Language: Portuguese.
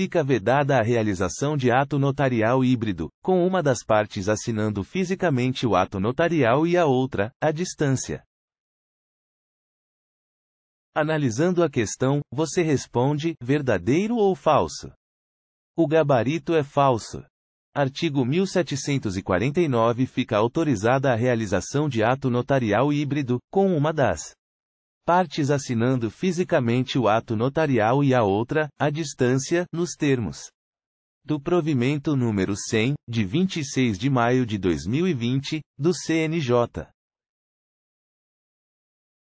fica vedada a realização de ato notarial híbrido, com uma das partes assinando fisicamente o ato notarial e a outra, à distância. Analisando a questão, você responde: verdadeiro ou falso? O gabarito é falso. Artigo 1749 fica autorizada a realização de ato notarial híbrido, com uma das partes assinando fisicamente o ato notarial e a outra, à distância, nos termos do provimento número 100, de 26 de maio de 2020, do CNJ.